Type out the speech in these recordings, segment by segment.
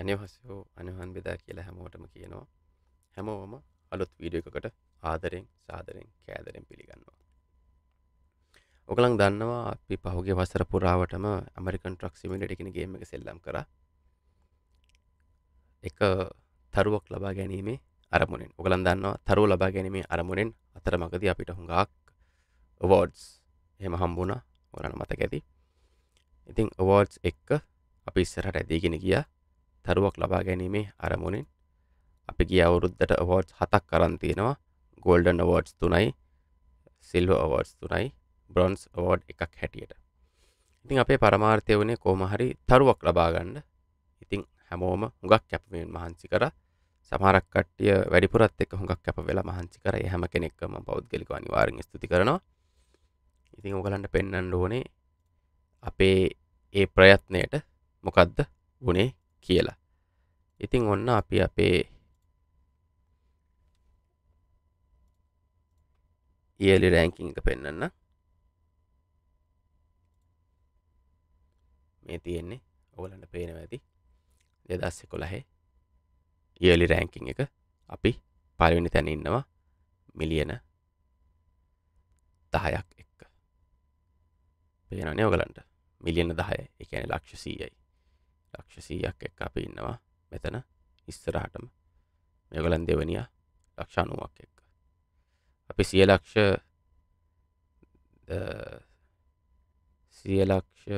අනිවහසෝ අනුවන් බෙදා කියලා හැමෝටම කියනවා හැමෝම අලුත් වීඩියකට ආදරෙන් සාදරෙන් කෑදරෙන් පිළිගන්නවා ඔකළන් දන්නවා අපි පහුගේ වසර පුරාවටම ඇමරිකන් ට්‍රක් සිමිලටකින ගේම එක සෙල්ලම් කර එක තරුවක් ලබා ගැනීමේ අරමුණෙන් ඔකළන් දන්නවා තරුව ලබා ගැනීමේ අරමුණෙන් අතර මගද අපිට හුඟක් වෝඩ්ස් එහෙම හම්බුණ ඕරන මතක ඇති ඉතිං අවෝඩ්ස් එක්ක අපි ඉස්සරට ඇදීගෙන ගියා තරුවක් ලබා ගැනීමේ අරමුණින් අපි ගිය අවුරුද්දට අවෝඩ් හතක් කරන් තියෙනවා ගෝල්ඩන් අවෝඩ්ස් තුනයි සිල්ව අවෝඩ්ස් තුනයි බ්‍රොන්ස් අවෝඩ් එකක් හැටියට ඉතින් අපේ පරමාර්ථය වුණේ කෝමහරි තරුවක් ලබාගන්න ඉතිං හැමෝම හුඟක් කැපමෙන් මහන්සි කර සමහරක් කට්ටිය වැඩිපුරත් එක් හුඟක් කැප වෙලා මහන්සි කර හැම කෙනෙක්ම පෞද්ගලික අනිවාරෙන් ස්තුති කරනවා ඉතින් ඕගලන්ට පෙන්න්න ඕනේ අපේ ඒ ප්‍රයත්නයට මොකක්ද වනේ කියලා ඉතින් ඔන්න අපි අපේ ඉයලි e රෑංකින් e එක පෙන්නන්න මේ තියෙන්නේ ඕලන්ට පේනව ඇති දෙදස්ස කොළහේ ඉයලි e රෑංකින් එක අපි පලවෙනි තැන ඉන්නවා මිලියන දහයක් එක්ක පේනනේ ඔගලන්ට මිලියන දහය එකන ලක්ෂ සීයයි ලක්ෂසීයක් එක් අපි ඉන්නවා මෙතන ඉස්සරහටම මෙගලන් දෙවනිය ලක්ෂානුවක් එක්ක අපි සියලක්ෂ සියලක්ෂ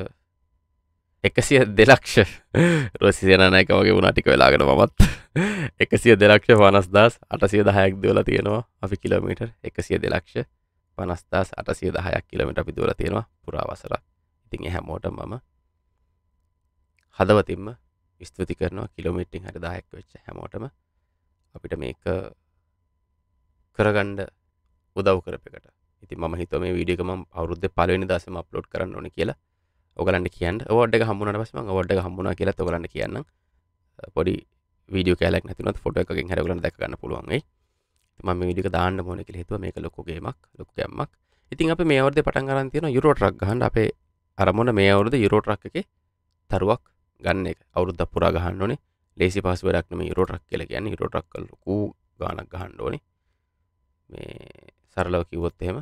එකසිය දෙලක්ෂ රසියනෑකමගේ වුණටික වෙලාගෙන මමත් එකසිය දෙලක්ෂ පනස්දස් අටසිය දහයක් දවල තියෙනවා අපි කිලමීටර් එකසිය දෙලක්ෂ පනස්දස් අටසිය දහයක් කිලමට අපි දවල තියෙනවා පුරාවසර ඉතින් හැමෝට මම හදවතින්ම ස්තුති කරනවා කිලමිට්ටිං හරි දායක් වෙච්ච හැමෝටම අපිට මේක කරගණ්ඩ උදව් කරපකට ඉති ම හිත මේ විඩියකම අවුද්ධ පලවෙනි දසම අප්ලෝඩ් කරන්න ඕන කියලා ඔගලන්න කියන්න ෝඩ හම්මුණට පසම ොඩ හම්මුණ කියලා තොගලන්න කියන්න පොඩි වීඩිය කලක් නැතිනත් ෆොට එකකින් හැරගලන දක්ගන්න පුළුවන්ගේ ම විඩික දාන්න මොනක හතුව මේක ලොකුගේමක් ලොකගැම්මක් ඉතින් අප මේ අවුද පටන් ගරන්තියන යුරෝටරක් ගහන් අපේ අරමුණ මේ අවුරුද යුරෝටරක් එක තරුවක් ගන්න එක අවුරුද්ද පුරා ගහන්න ඕනේ ලේසි පහසු වැඩක් නෙමෙයි යුරෝ ට්‍රක් කියලා කියන්නේ යුරෝ ට්‍රක් වල ලොකු ගාණක් ගහන්න ඕනේ මේ සරලව කිව්වොත් එහෙම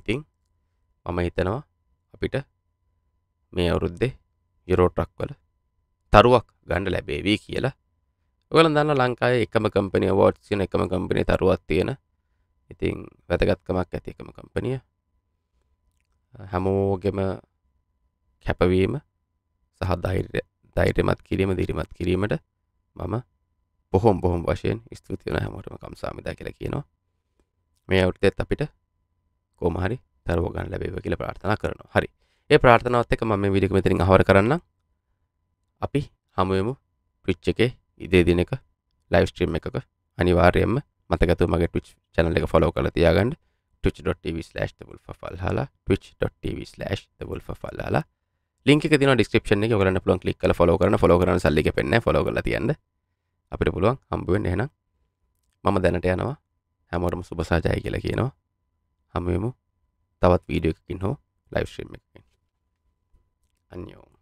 ඉතින් මම හිතනවා අපිට මේ අවුරුද්දේ යුරෝ ට්‍රක් වල තරුවක් ගන්න ලැබේවි කියලා ඔයගොල්ලෝ දන්න ලංකාවේ එකම කම්පැනි අවෝඩ්ස් කියන එකම කම්පැනි තරුවක් තියෙන ඉතින් වැදගත්කමක් ඇති එකම කම්පැනිය හැමෝගෙම කැපවීම සහ දෛර්ය දෛර්යමත් කිරීම දිරිමත් කිරීමට මම පොහොම් බොහොම් වශයෙන් ස්තුතිවන හැමෝටම කම්සාමිදා කියලා කියනවා මේ අවුත්තෙත් අපිට කෝමහරි තරෝගන් ලැබේව කියල ප්‍රාර්ථනා කරනවා හරි ඒ ප්‍රාර්ථනාවත් එක මම විඩික මෙතිරින් හවර කරන්න අපි හමුවමු ට්විච් එකේ ඉදේ දිනක ලයිස්ට්‍රීම් එකක අනිවාර්යයෙන්ම මතකතු මගේ ටච් චැනල එක ෆොලෝ කළ තියාගන්න twitch.tv/thebulfafalhala twitch.tv/thebulfafalhala ලින්ක තින ඩිස්ක්‍රපෂන එක කරන්න පුලන් ලික් කල ොලෝ කරන ොලෝ කරන සල්ලි පෙන්න ොලෝ කල තියන්න අපිට පුළුවන් හම්බුවෙන් එහෙනම් මම දැනට යනවා හැමෝටම සුබසාජය කියලා කියනවා හමුවමු තවත් වීඩියෝකින් හෝ ලයිවස්්‍රීම් එකකින් අන්යෝම්